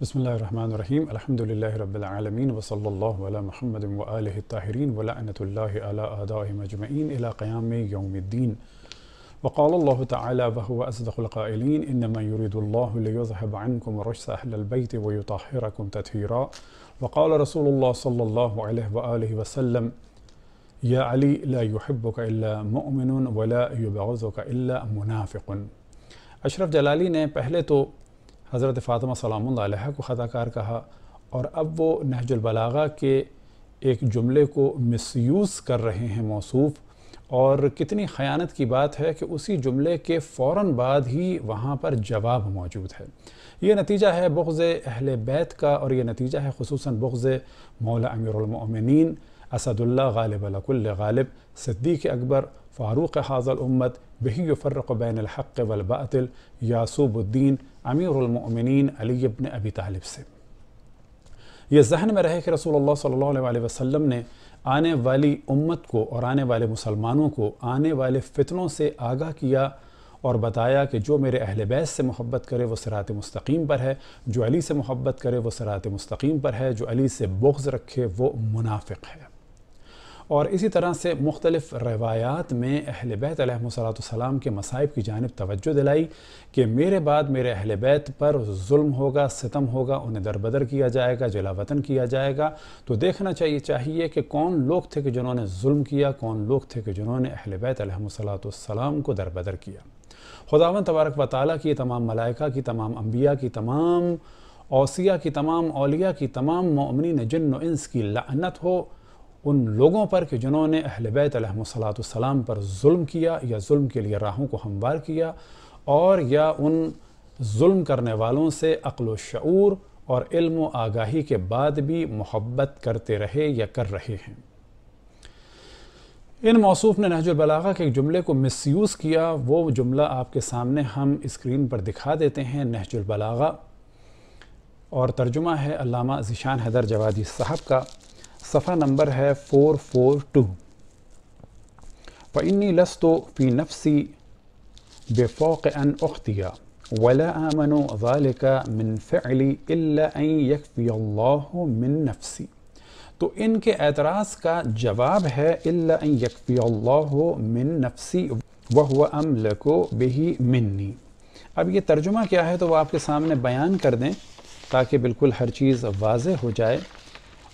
بسم الله الرحمن الرحيم الحمد لله رب العالمين وصلى الله على محمد وآله الطاهرين ولعنة الله على أعدائهم أجمعين إلى قيام يوم الدين وقال الله تعالى وهو أصدق القائلين إنما يريد الله ليذهب عنكم رجس أهل البيت ويطهركم تطهيرا وقال رسول الله صلى الله عليه وآله وسلم يا علي لا يحبك إلا مؤمن ولا يبغضك إلا منافق أشرف जलाली نے پہلے تو हज़रत फातमा सलाम को ख़ाकार कहा और अब वो नहजुलबलागा के एक जुमले को मिसयूज़ कर रहे हैं मौसूफ़ और कितनी ख़यानत की बात है कि उसी जुमले के फ़ौर बाद ही वहाँ पर जवाब मौजूद है ये नतीजा है बग़ज़ अहल बैत का और ये नतीजा है खसूस बग़ज़ मौला अमीरमिन असदुल्ला गालिब अलकुल गालिब सिद्दीक अकबर फ़ारूक हाजल उम्मत به يفرق بين الحق والباطل यासूब उद्दीन अमीरमिन अली इबन अबी तालिब से यह जहन में रहे कि रसूल सल्ला वसम ने आने वाली उम्मत को और आने वाले मुसलमानों को आने वाले फितनों से आगाह किया और बताया कि जो मेरे अहल बैस से मोहब्बत करे वो सरात मस्तकीम पर है जो अली से मोहब्बत करे वो सरात मस्तकीम पर है जो अली से बुख्ज़ रखे वो मुनाफिक है और इसी तरह से मुख्तलिफ़ रवायात में अहल बैतम के मसाइब की जानब तोज्जो दिलाई कि मेरे बाद मेरे अहल बैत पर जुल्म होगा सितम होगा उन्हें दरबदर किया जाएगा जला वतन किया जाएगा तो देखना चाहिए चाहिए कि कौन लोग थे कि जिन्होंने जुल्म किया कौन लोग थे कि जिन्होंने अहल बैतम को दरबदर किया खुदावन तबारक व ताली की तमाम मलाइका की तमाम अम्बिया की तमाम ओसिया की तमाम अलिया की तमाम ममिन जिन इंस की लानत हो उन लोगों पर कि जिन्होंने अहल बैतलाम पर जुल्म किया या जुल्म के लिए राहों को हमवार किया और या उन जुल्म करने वालों से अक्ल शूर और इल्म आगाही के बाद भी मोहब्बत करते रहे या कर रहे हैं इन मौसूफ ने नहजुलबलागा के एक जुमले को मिस यूज़ किया वो जुमला आपके सामने हम स्क्रीन पर दिखा देते हैं नहजुलबलागा और तर्जुमा है अल्लामा ज़िशान हैदर जवादी साहब का सफ़ा नंबर है फोर फोर टू फ़नी लस्तो फ़ी नफसी बेफोक अन उख्तिया वला आमनो वालिका मिन फ़ली मिन नफसी तो इनके एतराज़ का जवाब है यकफ़ी मिन नफसी वह अमलको बेही मिन्नी अब ये तर्जुमा क्या है तो वह आपके सामने बयान कर दें ताकि बिल्कुल हर चीज़ वाज हो जाए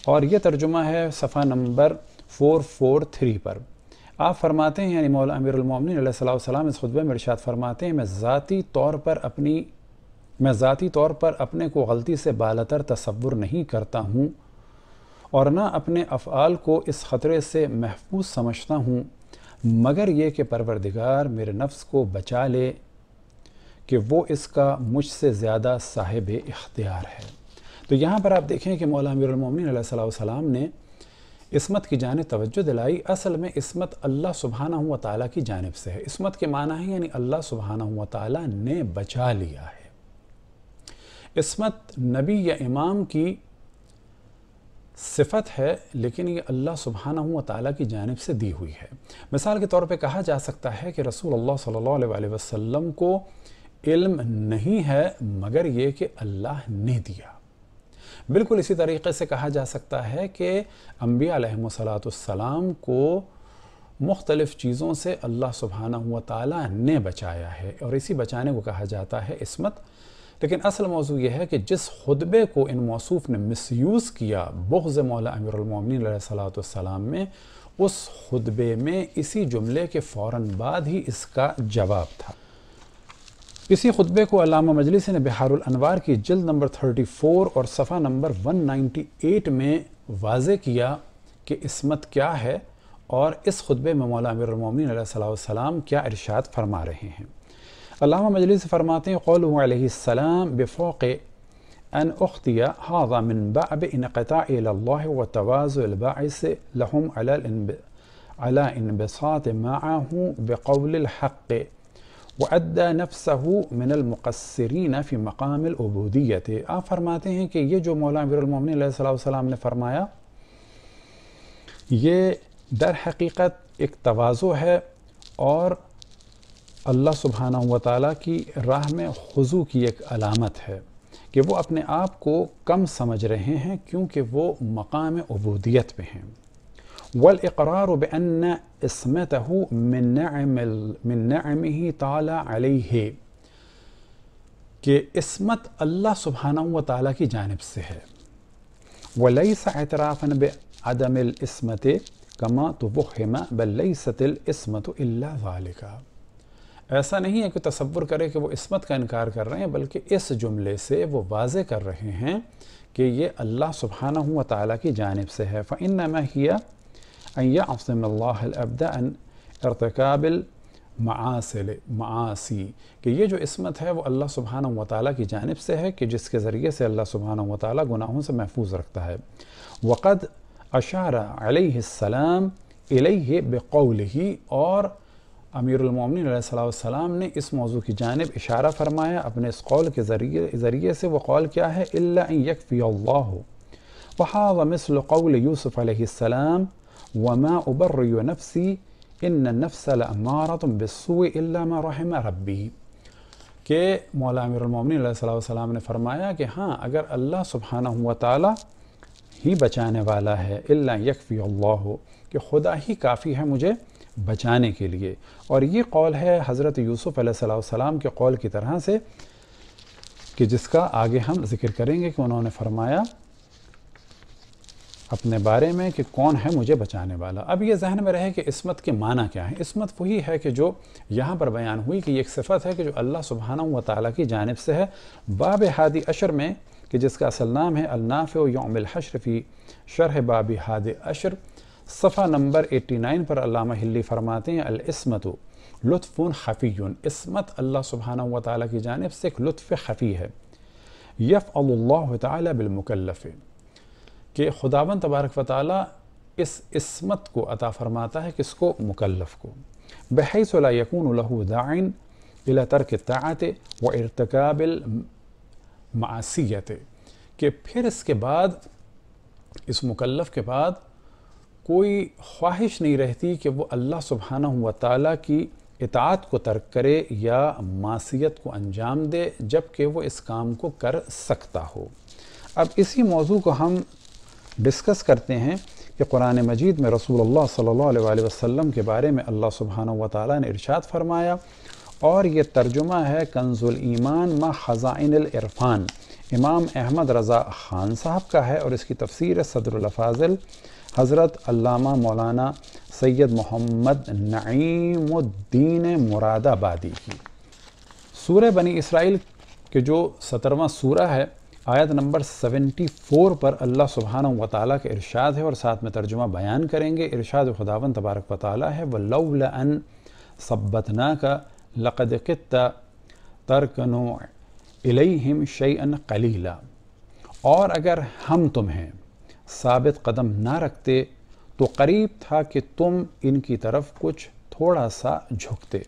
और ये तर्जुमा है सफ़ा नंबर फ़ोर फोर थ्री पर आप फरमाते हैं यानी मौला अमीरमिन सलाम इस खुतबे में इर्शाद फरमाते हैं मैं ज़ाती तौर पर अपनी मैं ज़ाती तौर पर अपने को गलती से बालतर तस्वुर नहीं करता हूँ और ना अपने अफ़ाल को इस ख़तरे से महफूज समझता हूँ मगर ये कि परवरदिगार मेरे नफ्स को बचा ले कि वो इसका मुझसे ज़्यादा साहिब इख्तियार है तो यहाँ पर आप देखें कि मौला अमीरमिन सलाम ने इसमत की जान तवज्जो दिलाई असल में इसमत अल्लाह सुबहाना हुआ ताली की जानब से है इसमत के माना है यानी अल्लाह सुबहाना हुआ ताली ने बचा लिया है इसमत नबी या इमाम की सिफत है लेकिन ये अल्लाह सुबहाना हुआ ताली की जानब से दी हुई है मिसाल के तौर पे कहा जा सकता है कि रसूल अल्लाह सल्ला वसम वसल्लम को इल्म नहीं है मगर ये कि अल्लाह ने दिया बिल्कुल इसी तरीके से कहा जा सकता है कि अम्बियालाम को मुख्तलिफ़ चीज़ों से अल्लाह सुबहाना हुआ ताली ने बचाया है और इसी बचाने को कहा जाता है इसमत लेकिन असल मौजू यह है कि जिस खुतबे को इन मौसूफ ने मिस यूज़ किया बग़ज़ मौला अमीरमिन सलाम में उस खुतबे में इसी जुमले के फ़ौर बाद ही इसका जवाब था इसी खुतबे को अलामा मजलिस ने बिहारनवार की जल्द नंबर 34 और सफ़ा नंबर 198 में वाज किया कि इसमत क्या है और इस खुतबे में मौला सलाम क्या इरशाद फरमा रहे हैं अलामा मजलिस फरमाते हैं कौलम अन उख्तिया हाजामिन बब इनक़ा व तवाज़बास लहम अला इनबसात बकौल हक़ वअद्दा नफसहू मिन المقصرین फ़ी मकाम अबूदियत आप फरमाते हैं कि ये जो मौलाना वीरमिन ने फरमाया ये दर हकीकत एक तोज़ो है और अल्लाह सुबहाना व ताली की राह में खजू की एक अलामत है कि वो अपने आप को कम समझ रहे हैं क्योंकि वो मकाम अबूदियत पे हैं والإقرار بأن اسمته من نعم من نعمه تعالى عليه کہ اسمت اللہ سبحانہ و تعالی کی جانب سے ہے وليس اعترافا بعدم الاسمة كما توهم بل ليست الاسمة الا ذلك ایسا نہیں ہے کہ تصور کرے کہ وہ اسمت کا انکار کر رہے ہیں بلکہ اس جملے سے وہ واضح کر رہے ہیں کہ یہ اللہ سبحانہ و تعالی کی جانب سے ہے فانما هِيَ أن يعصم الله الأبد أن ارتكاب معاصل معاصي کہ یہ جو عصمت ہے وہ اللہ سبحانہ وتعالی کی جانب سے ہے کہ جس کے ذریعے سے اللہ سبحانہ وتعالی گناہوں سے محفوظ رکھتا ہے وقد اشار علیہ السلام الیہ بقوله اور امیر المومنین علیہ السلام نے اس موضوع کی جانب اشارہ فرمایا اپنے اس قول کے ذریعے, ذریعے سے وہ قول کیا ہے اللہ ان یکفی اللہ وحاض مثل قول یوسف علیہ السلام وما أبرئ نفسي इन नफ्स लमारत बिसम रबी के मौला अमीरमिन सलाम ने फरमाया कि हाँ अगर अल्लाह सुबहाना हुआ ताला ही बचाने वाला है इल्ला यकफ़ी अल्लाह कि खुदा ही काफ़ी है मुझे बचाने के लिए और ये कौल है हज़रत यूसुफ़ सलाम के कौल की तरह से कि जिसका आगे हम जिक्र करेंगे कि उन्होंने फरमाया अपने बारे में कि कौन है मुझे बचाने वाला अब ये जहन में रहे कि इसमत के माना क्या है इसमत वही है कि जो यहाँ पर बयान हुई कि एक सिफत है कि जो अल्लाह सुबहाना व ताली की जानब से है बाब हादी अशर में कि जिसका असल नाम है अल्नाफ़ योमलहशरफ़ी शरह बाब हाद अशर सफ़ा नंबर नाइन पर अलामा हिल्ली फरमाते हैं अलस्मत लुफ़ुन खफ़ीन इसमत अल्लाह सुबहाना व ताली की जानब से एक लुफ हफ़ी है यफ़ अल्लाह बिलमुकल्लफ़ कि खुदावन तबारक व ताली इस इसमत को अता फरमाता है किसको मुकल्लफ़ को बहसला यकून दाइन इला तर्क तात व इरतकबिल मासीत कि फिर इसके बाद इस मुकल्लफ़ के बाद कोई ख्वाहिश नहीं रहती कि वो अल्लाह सुबहाना हुआ ताली की इतात को तर्क करे या मासीत को अंजाम दे जबकि वो इस काम को कर सकता हो अब इसी मौजू को हम डिस्कस करते हैं कि कुरान मजीद में रसूल सल्ला वसम के बारे में अल्लाह सुबहान व ने इरशाद फरमाया और ये तर्जुमा है कंजुल ईमान मा ख़ज़ाइनरफ़ान इमाम अहमद रज़ा ख़ान साहब का है और इसकी तफसीर सदरफ़ाजिल हज़रत अल्लामा मौलाना सैयद मोहम्मद नईमुद्दीन मुरादाबादी की सूर बनी इसराइल के जो सतरवा सूरा है आयत नंबर 74 पर अल्लाह सुबहान वाली के इरशाद है और साथ में तर्जुमा बयान करेंगे इरशाद खुदावन तबारक व है वल्ला अन सब्बतना का लक़द कित इलेम इलहिम शैन कलीला और अगर हम तुम्हें साबित कदम ना रखते तो करीब था कि तुम इनकी तरफ कुछ थोड़ा सा झुकते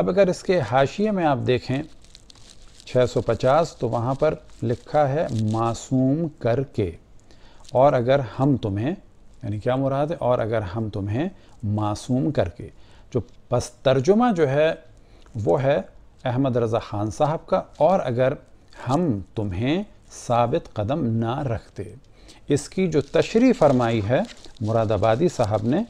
अब अगर इसके हाशिए में आप देखें 650 तो वहाँ पर लिखा है मासूम करके और अगर हम तुम्हें यानी क्या मुराद है और अगर हम तुम्हें मासूम करके जो बस तर्जुमा जो है वो है अहमद रज़ा ख़ान साहब का और अगर हम तुम्हें साबित कदम ना रखते इसकी जो तशरी फरमाई है मुरादाबादी साहब ने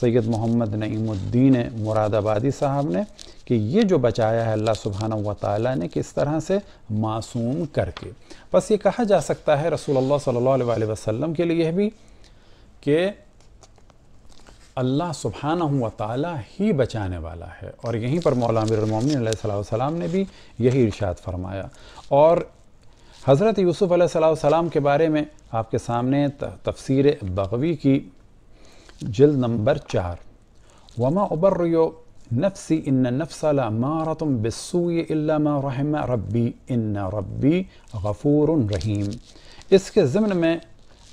सैयद मोहम्मद नईमुद्दीन मुरादाबादी साहब ने कि ये जो बचाया है अल्लाह सुबहाना व ताली ने किस तरह से मासूम करके बस ये कहा जा सकता है रसूल सल्लल्लाहु अलैहि वसल्लम के लिए भी कि अल्लाह सुबहाना व ताली ही बचाने वाला है और यहीं पर मौलामिन सलाम ने भी यही इर्शाद फरमाया और हज़रत यूसुफ़ सलाम के बारे में आपके सामने तफसीर बगवी की جل نمبر چهار وما أبرر نفسي إن النفس لا مارة بالسوء إلا ما رحم ربي إن ربي غفور رحيم اس کے زمن میں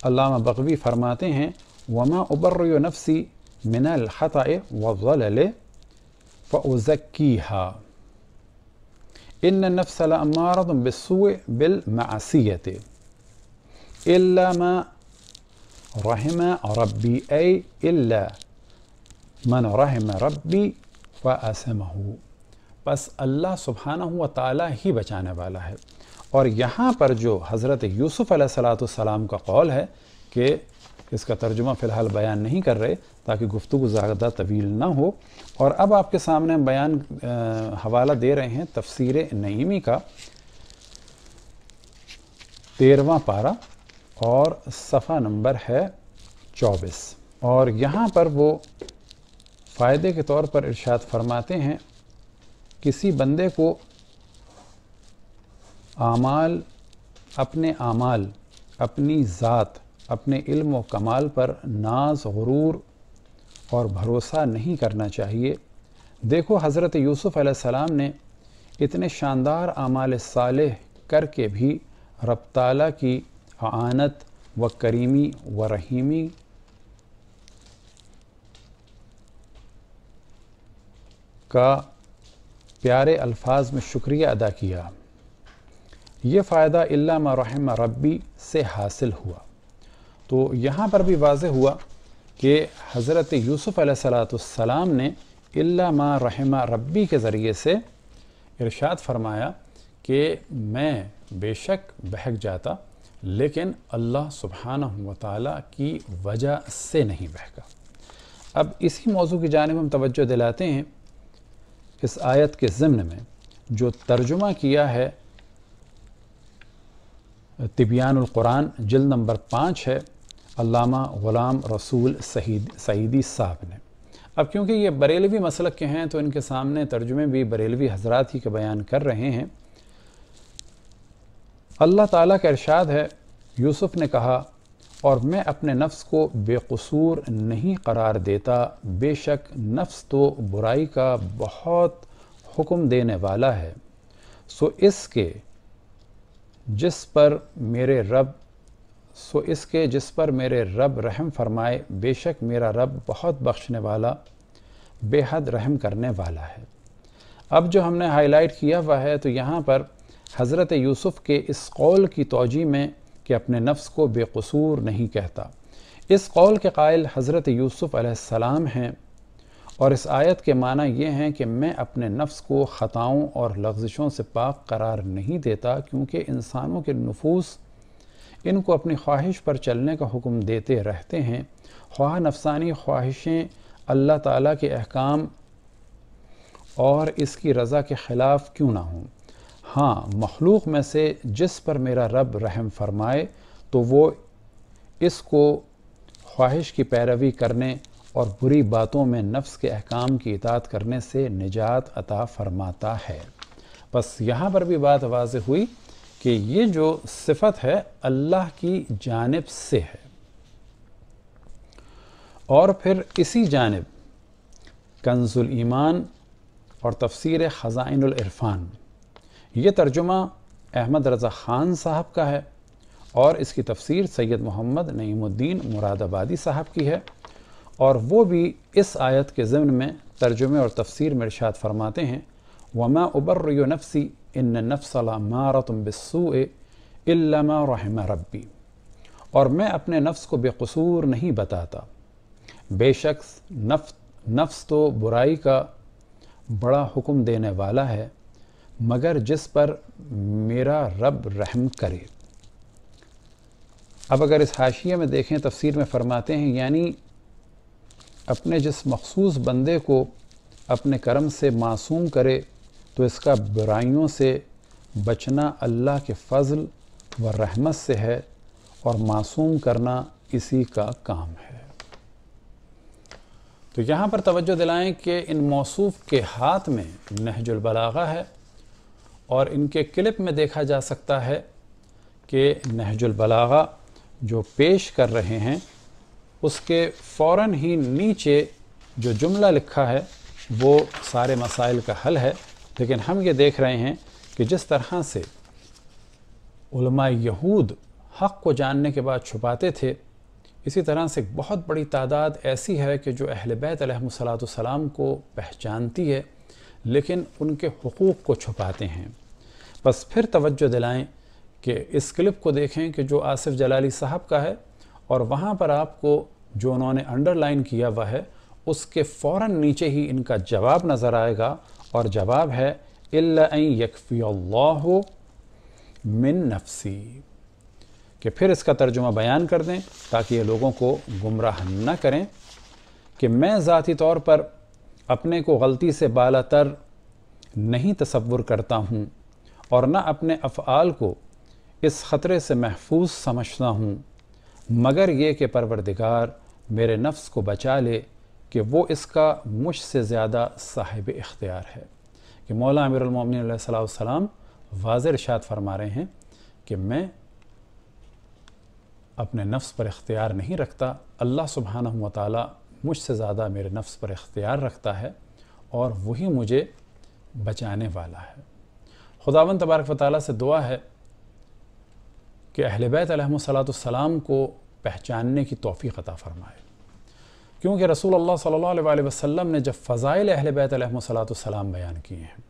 علامہ بغوی فرماتے ہیں وما أبرر نفسي من الخطأ والظلل فأزكيها إن النفس لا مارة بالسوء بالمعصية إلا ما رحم ربي أي إلا من रहम रब्बी व असमहू बस अल्लाह सुबहाना हुआ ताला ही बचाने वाला है और यहाँ पर जो हज़रत यूसुफ़ सलाम का कौल है कि इसका तर्जुमा फ़िलहाल बयान नहीं कर रहे ताकि गुफ्तु ज़्यादा तवील ना हो और अब आपके सामने बयान आ, हवाला दे रहे हैं तफसर नईमी का तेरवा पारा और सफ़ा नंबर है चौबीस और यहाँ पर वो फ़ायदे के तौर पर इर्शाद फरमाते हैं किसी बंदे को आमाल अपने आमाल अपनी ज़ात अपने इल्म व कमाल पर नाज गरूर और भरोसा नहीं करना चाहिए देखो हज़रत यूसुफ़ अलैहिस्सलाम ने इतने शानदार आमाल साले करके भी रब की आनत व करीमी व रहीमी का प्यारे अल्फाज में शुक्रिया अदा किया ये फ़ायदा इल्ला रहम रबी से हासिल हुआ तो यहाँ पर भी वाज हुआ कि हज़रत यूसुफ़ सलाम ने इल्ला रहम रबी के ज़रिए से इरशाद फरमाया कि मैं बेशक बहक जाता लेकिन अल्लाह सुबहाना वाली की वजह से नहीं बहका अब इसी मौजू की जानब हम तवज्जो दिलाते हैं इस आयत के ज़िम्न में जो तर्जुमा किया है तिबियान कुरान जल्द नंबर पाँच है अल्लामा ग़ुलाम रसूल सहीद सईदी साहब ने अब क्योंकि ये बरेलवी मसलक के हैं तो इनके सामने तर्जुमे भी बरेलवी हजरात ही के बयान कर रहे हैं अल्लाह ताला का इरशाद है यूसुफ ने कहा और मैं अपने नफ्स को बेकसूर नहीं करार देता बेशक नफ्स तो बुराई का बहुत हुक्म देने वाला है सो इसके जिस पर मेरे रब सो इसके जिस पर मेरे रब रहम फरमाए बेशक मेरा रब बहुत बख्शने वाला बेहद रहम करने वाला है अब जो हमने हाईलाइट किया हुआ है तो यहाँ पर हज़रत यूसुफ़ के इस कौल की तोजी में कि अपने नफ्स को बेकसूर नहीं कहता इस कौल के कायल हज़रत यूसुफ़ अलैहिस्सलाम हैं और इस आयत के माना ये हैं कि मैं अपने नफ्स को ख़ताओं और लफ्ज़िशों से पाक करार नहीं देता क्योंकि इंसानों के नफूस इनको अपनी ख्वाहिश पर चलने का हुक्म देते रहते हैं ख्वाह नफसानी ख्वाहिशें अल्लाह ताला के अहकाम और इसकी रज़ा के ख़िलाफ़ क्यों ना हों हाँ मखलूक में से जिस पर मेरा रब रहम फरमाए तो वो इसको ख्वाहिश की पैरवी करने और बुरी बातों में नफ्स के अहकाम की इतात करने से निजात अता फरमाता है बस यहाँ पर भी बात वाज हुई कि ये जो सिफत है अल्लाह की जानब से है और फिर इसी जानब कंजुल ईमान और तफसीर ख़ज़ाइनफ़ान ये तर्जुमा अहमद रज़ा ख़ान साहब का है और इसकी तफसीर सैयद मोहम्मद नईमुद्दीन मुरादाबादी साहब की है और वो भी इस आयत के ज़मन में तर्जुमे और तफसीर में इर्शाद फरमाते हैं वमा उबर नफसी इन नफसला तुम बिस्सू इल्लमा रहम रब्बी और मैं अपने नफ्स को बेकसूर नहीं बताता बेशक्स नफ्स नफ्स तो बुराई का बड़ा हुक्म देने वाला है मगर जिस पर मेरा रब रहम करे अब अगर इस हाशिए में देखें तफसीर में फरमाते हैं यानी अपने जिस मखसूस बंदे को अपने कर्म से मासूम करे तो इसका बुराइयों से बचना अल्लाह के फजल व रहमत से है और मासूम करना इसी का काम है तो यहाँ पर तवज्जो दिलाएं कि इन मौसूफ के हाथ में नहजुलबलागा है और इनके क्लिप में देखा जा सकता है कि नहजुलबलागा जो पेश कर रहे हैं उसके फ़ौर ही नीचे जो जुमला लिखा है वो सारे मसाइल का हल है लेकिन हम ये देख रहे हैं कि जिस तरह से यहूद हक़ को जानने के बाद छुपाते थे इसी तरह से बहुत बड़ी तादाद ऐसी है कि जो अहल बैत सलाम को पहचानती है लेकिन उनके हकूक़ को छुपाते हैं बस फिर तवज्जो दिलाएं कि इस क्लिप को देखें कि जो आसिफ जलाली साहब का है और वहाँ पर आपको जो उन्होंने अंडरलाइन किया हुआ है उसके फ़ौर नीचे ही इनका जवाब नज़र आएगा और जवाब है यकफ़ी मिन नफसी कि फिर इसका तर्जुमा बयान कर दें ताकि ये लोगों को गुमराह न करें कि मैं ज़ाती तौर पर अपने को गलती से बाला तर नहीं तस्वुर करता हूँ और न अपने अफ़ाल को इस ख़तरे से महफूज समझता हूँ मगर ये कि परवरदिगार मेरे नफ्स को बचा ले कि वो इसका मुझसे ज़्यादा साहिब इख्तियार है कि मौला अमीरमिन सलाम वाज इर्शाद फरमा रहे हैं कि मैं अपने नफ्स पर इख्तियार नहीं रखता अल्लाह सुबहाना ताली मुझसे ज़्यादा मेरे नफ्स पर इख्तियार रखता है और वही मुझे बचाने वाला है खुदावन तबारक वाली से दुआ है कि अहल बैतलाम को पहचानने की तोफ़ी अता फ़रमाए क्योंकि रसूल अल्लाह सल्लल्लाहु अलैहि वसल्लम ने जब फ़ज़ाइल अहल बैतलाम बयान किए हैं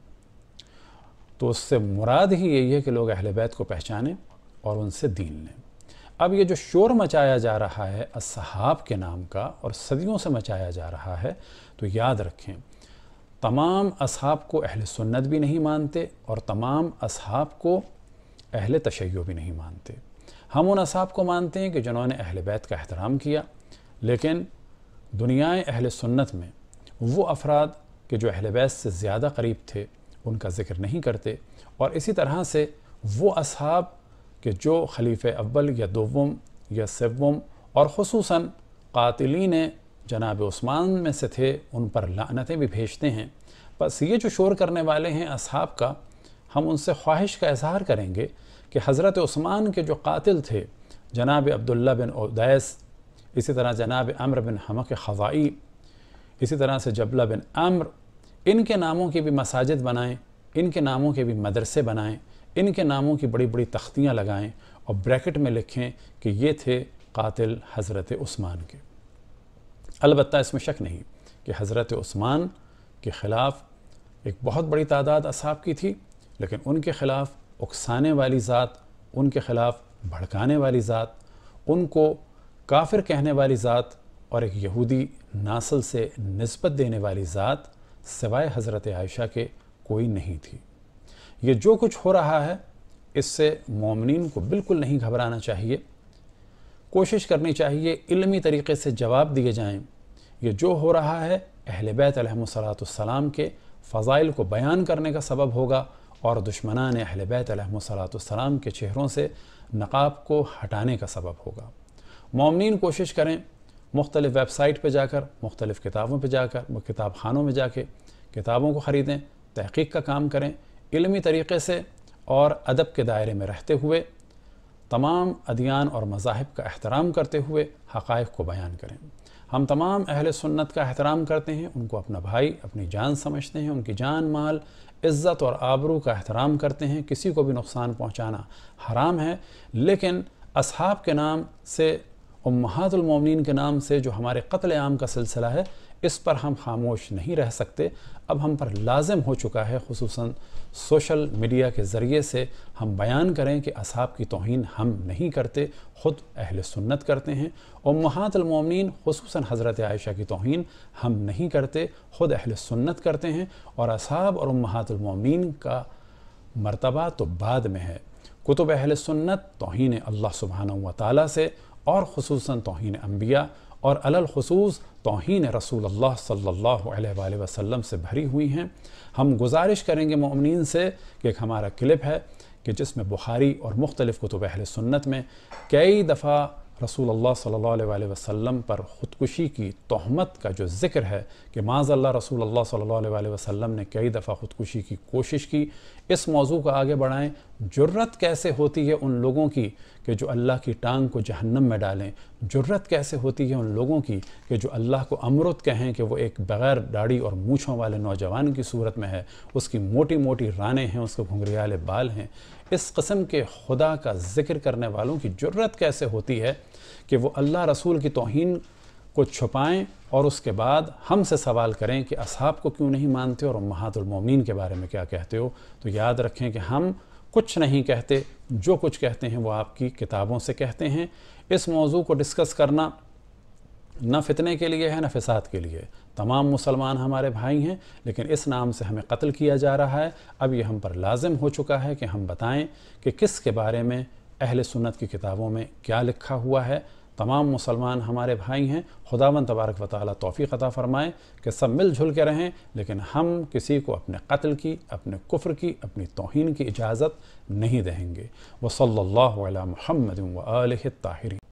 तो उससे मुराद ही यही है कि लोग अहल बैत को पहचानें और उनसे दीन लें अब ये जो शोर मचाया जा रहा है असहाब के नाम का और सदियों से मचाया जा रहा है तो याद रखें तमाम असहाब को अहल सुन्नत भी नहीं मानते और तमाम असहाब को अहल तशैय भी नहीं मानते हम उन असहाब को मानते हैं कि जिन्होंने अहल बैत का एहतराम किया लेकिन दुनिया अहल सुन्नत में वो अफराद के जो अहल बैत से ज़्यादा करीब थे उनका ज़िक्र नहीं करते और इसी तरह से वो असहाब कि जो खलीफ अव्वल या दोम या सेवम और खसूस कातिलीन जनाब उस्मान में से थे उन पर लानतें भी भेजते हैं बस ये जो शोर करने वाले हैं असहाब का हम उनसे ख्वाहिश का इजहार करेंगे कि हज़रत उस्मान के जो कातिल थे जनाब अब्दुल्ला बिन उदैस इसी तरह जनाब अम्र बिन हमक हवाई इसी तरह से जबला बिन अम्र इनके नामों की भी मसाजिद बनाएँ इनके नामों के भी मदरसे बनाएँ इनके नामों की बड़ी बड़ी तख्तियाँ लगाएँ और ब्रैकेट में लिखें कि ये थे कातिल हज़रत उस्मान के अलबत् इसमें शक नहीं कि हज़रत उस्मान के ख़िलाफ़ एक बहुत बड़ी तादाद असाब की थी लेकिन उनके ख़िलाफ़ उकसाने वाली ज़ात उनके ख़िलाफ़ भड़काने वाली ज़ात उनको काफिर कहने वाली ज़ात और एक यहूदी नासल से नस्बत देने वाली ज़ात सिवाय हज़रत आयशा के कोई नहीं थी ये जो कुछ हो रहा है इससे ममिन को बिल्कुल नहीं घबराना चाहिए कोशिश करनी चाहिए इल्मी तरीके से जवाब दिए जाएं ये जो हो रहा है अहल सलाम के फ़ाइल को बयान करने का सबब होगा और दुश्मनान अहल बैतलमसलाम के चेहरों से नकाब को हटाने का सबब होगा ममिन कोशिश करें मुख्तलिफ़ वेबसाइट पर जाकर मुख्तलिफ़ किताबों पर जाकर किताब खानों में जाके किताबों को ख़रीदें तहकीक का काम करें इलमी तरीक़े से और अदब के दायरे में रहते हुए तमाम अदियान और मज़ाहब का अहतराम करते हुए हक़ को बयान करें हम तमाम अहल सुन्नत का अहतराम करते हैं उनको अपना भाई अपनी जान समझते हैं उनकी जान माल इज़्ज़त और आबरू का अहतराम करते हैं किसी को भी नुकसान पहुँचाना हराम है लेकिन असहाब के नाम से उम्मातुलमोमिन के नाम से जो हमारे कत्ल आम का सिलसिला है इस पर हम खामोश नहीं रह सकते अब हम पर लाजम हो चुका है खसूस सोशल मीडिया के ज़रिए से हम बयान करें कि असाब की तोहन हम नहीं करते ख़ुद अहल सुन्नत करते हैं और महातलमिन खसूस हज़रत आयशा की तोहन हम नहीं करते ख़ुद अहल सुन्नत करते हैं और असाब और महातलमिन का मरतबा तो बाद में है कुतुब अहल सुन्नत तोहन अल्लाह सुबहाना व ताली से और खसूस तोहन अम्बिया और अलखसूस तोहन रसूल अल्लाह सल्ला वसम से भरी हुई हैं हम गुजारिश करेंगे ममिन से कि एक हमारा क्लिप है कि जिसमें बुखारी और मुख्तलिफ़ कुतुब अहल सुन्नत में कई दफ़ा रसूल अल्लाह सल्लल्लाहु अलैहि वसल्लम पर ख़ुदकुशी की तहमत का जो ज़िक्र है कि माज़ल्ला रसूल अल्लाह सल्लल्लाहु अलैहि वसल्लम ने कई दफ़ा ख़ुदकुशी की कोशिश की इस मौजू को आगे बढ़ाएं जुर्रत कैसे होती है उन लोगों की कि जो अल्लाह की टांग को जहन्नम में डालें जरूरत कैसे होती है उन लोगों की कि जो अल्लाह को अमरुद कहें कि वो एक बग़ैर दाढ़ी और मूछों वाले नौजवान की सूरत में है उसकी मोटी मोटी रानें हैं उसके घुंघरियाले बाल हैं इस कस्म के खुदा का जिक्र करने वालों की जरूरत कैसे होती है कि वो अल्लाह रसूल की तोहन को छुपाएँ और उसके बाद हमसे सवाल करें कि असहाब को क्यों नहीं मानते और महातुलमोमिन के बारे में क्या कहते हो तो याद रखें कि हम कुछ नहीं कहते जो कुछ कहते हैं वो आपकी किताबों से कहते हैं इस मौजू को डिस्कस करना न फितने के लिए है न फसाद के लिए तमाम मुसलमान हमारे भाई हैं लेकिन इस नाम से हमें कत्ल किया जा रहा है अब ये हम पर लाजिम हो चुका है कि हम बताएं कि किस के बारे में अहल सुन्नत की किताबों में क्या लिखा हुआ है तमाम मुसलमान हमारे भाई हैं खुदावन तबारक वाली तोफ़ी अता फरमाएँ कि सब मिलजुल के रहें लेकिन हम किसी को अपने कत्ल की अपने कुफ्र की अपनी तोहन की इजाज़त नहीं देंगे वसल्ला महमद व ताहरी